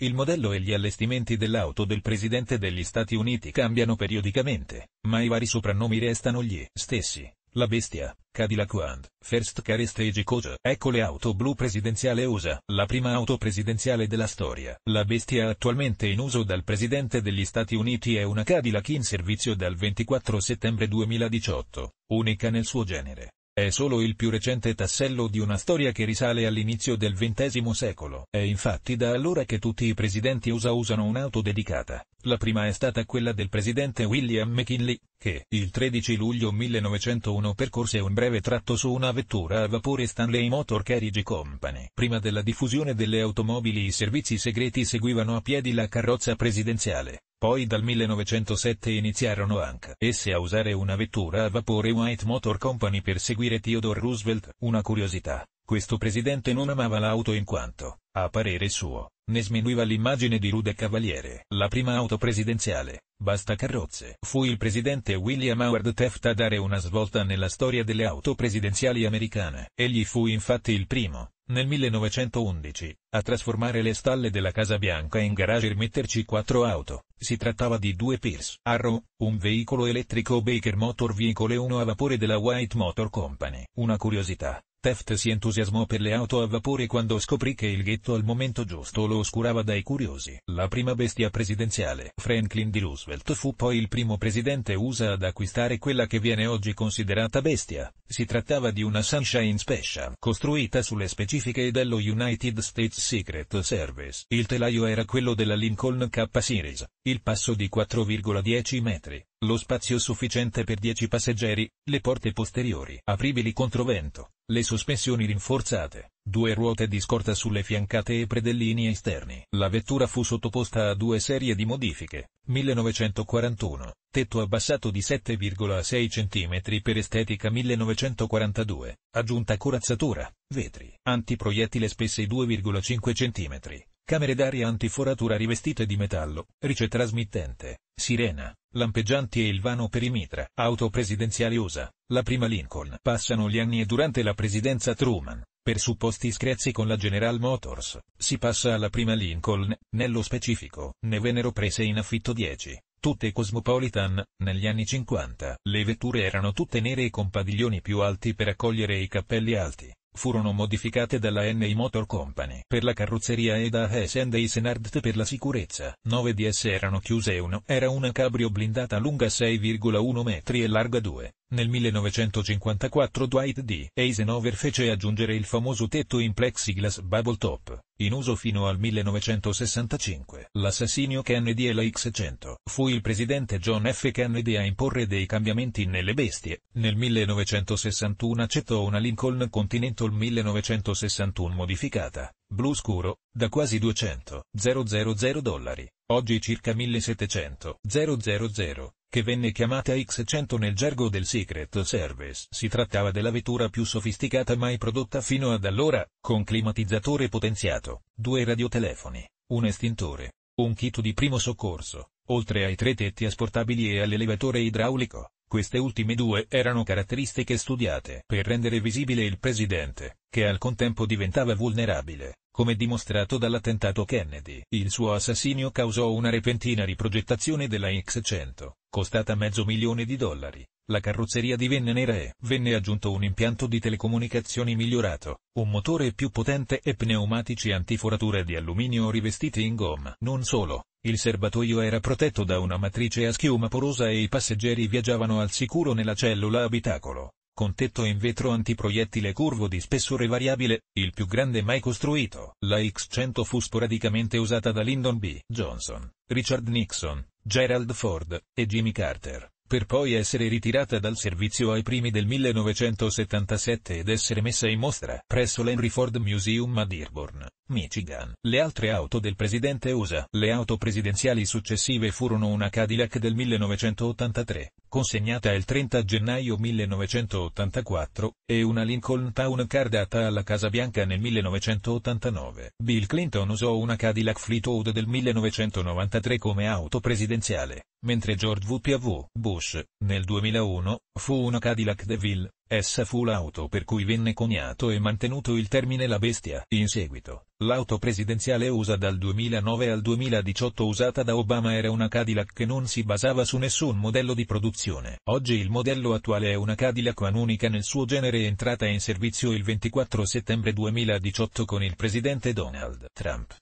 Il modello e gli allestimenti dell'auto del presidente degli Stati Uniti cambiano periodicamente, ma i vari soprannomi restano gli stessi. La bestia, Cadillac Wand, First Car e Stage Cosa. Ecco le auto blu presidenziale USA, la prima auto presidenziale della storia. La bestia attualmente in uso dal presidente degli Stati Uniti è una Cadillac in servizio dal 24 settembre 2018, unica nel suo genere. È solo il più recente tassello di una storia che risale all'inizio del XX secolo. È infatti da allora che tutti i presidenti USA usano un'auto dedicata. La prima è stata quella del presidente William McKinley, che, il 13 luglio 1901 percorse un breve tratto su una vettura a vapore Stanley Motor Carriage Company. Prima della diffusione delle automobili i servizi segreti seguivano a piedi la carrozza presidenziale. Poi dal 1907 iniziarono anche esse a usare una vettura a vapore White Motor Company per seguire Theodore Roosevelt, una curiosità. Questo presidente non amava l'auto in quanto, a parere suo, ne sminuiva l'immagine di rude cavaliere. La prima auto presidenziale, basta carrozze, fu il presidente William Howard Taft a dare una svolta nella storia delle auto presidenziali americane. Egli fu infatti il primo, nel 1911, a trasformare le stalle della Casa Bianca in garage e rimetterci quattro auto. Si trattava di due Pierce Arrow, un veicolo elettrico Baker Motor Vehicle e uno a vapore della White Motor Company. Una curiosità, Teft si entusiasmò per le auto a vapore quando scoprì che il ghetto al momento giusto lo oscurava dai curiosi. La prima bestia presidenziale, Franklin D. Roosevelt fu poi il primo presidente USA ad acquistare quella che viene oggi considerata bestia. Si trattava di una Sunshine Special, costruita sulle specifiche dello United States Secret Service. Il telaio era quello della Lincoln K Series, il passo di 4,10 metri, lo spazio sufficiente per 10 passeggeri, le porte posteriori apribili contro vento le sospensioni rinforzate, due ruote di scorta sulle fiancate e predellini esterni. La vettura fu sottoposta a due serie di modifiche. 1941, tetto abbassato di 7,6 cm per estetica 1942, aggiunta corazzatura, vetri, antiproiettile spesse 2,5 cm, camere d'aria antiforatura rivestite di metallo, ricetrasmittente, sirena, lampeggianti e il vano per i mitra, auto presidenziali USA, la prima Lincoln. Passano gli anni e durante la presidenza Truman, per supposti screzi con la General Motors, si passa alla prima Lincoln, nello specifico, ne vennero prese in affitto 10. Tutte Cosmopolitan, negli anni 50. Le vetture erano tutte nere e con padiglioni più alti per accogliere i cappelli alti furono modificate dalla NI Motor Company per la carrozzeria e da S&A Senard per la sicurezza. 9 di esse erano chiuse e uno era una cabrio blindata lunga 6,1 metri e larga 2. Nel 1954 Dwight D. Eisenhower fece aggiungere il famoso tetto in plexiglass Bubble Top, in uso fino al 1965. L'assassinio Kennedy e la X-100 fu il presidente John F. Kennedy a imporre dei cambiamenti nelle bestie. Nel 1961 accettò una Lincoln Continental 1961 modificata, blu scuro, da quasi 200.000 dollari, oggi circa 1700.000 che venne chiamata X-100 nel gergo del Secret Service. Si trattava della vettura più sofisticata mai prodotta fino ad allora, con climatizzatore potenziato, due radiotelefoni, un estintore, un kit di primo soccorso, oltre ai tre tetti asportabili e all'elevatore idraulico. Queste ultime due erano caratteristiche studiate per rendere visibile il presidente, che al contempo diventava vulnerabile, come dimostrato dall'attentato Kennedy. Il suo assassinio causò una repentina riprogettazione della X-100, costata mezzo milione di dollari. La carrozzeria divenne nera e venne aggiunto un impianto di telecomunicazioni migliorato, un motore più potente e pneumatici antiforature di alluminio rivestiti in gomma. Non solo, il serbatoio era protetto da una matrice a schiuma porosa e i passeggeri viaggiavano al sicuro nella cellula abitacolo, con tetto in vetro antiproiettile curvo di spessore variabile, il più grande mai costruito. La X-100 fu sporadicamente usata da Lyndon B. Johnson, Richard Nixon, Gerald Ford e Jimmy Carter, per poi essere ritirata dal servizio ai primi del 1977 ed essere messa in mostra presso l'Henry Ford Museum a Dearborn. Michigan. Le altre auto del presidente USA. Le auto presidenziali successive furono una Cadillac del 1983, consegnata il 30 gennaio 1984, e una Lincoln Town Car data alla Casa Bianca nel 1989. Bill Clinton usò una Cadillac Fleetwood del 1993 come auto presidenziale, mentre George W. Bush, nel 2001, fu una Cadillac DeVille, Essa fu l'auto per cui venne coniato e mantenuto il termine la bestia. In seguito, l'auto presidenziale USA dal 2009 al 2018 usata da Obama era una Cadillac che non si basava su nessun modello di produzione. Oggi il modello attuale è una Cadillac unica nel suo genere entrata in servizio il 24 settembre 2018 con il presidente Donald Trump.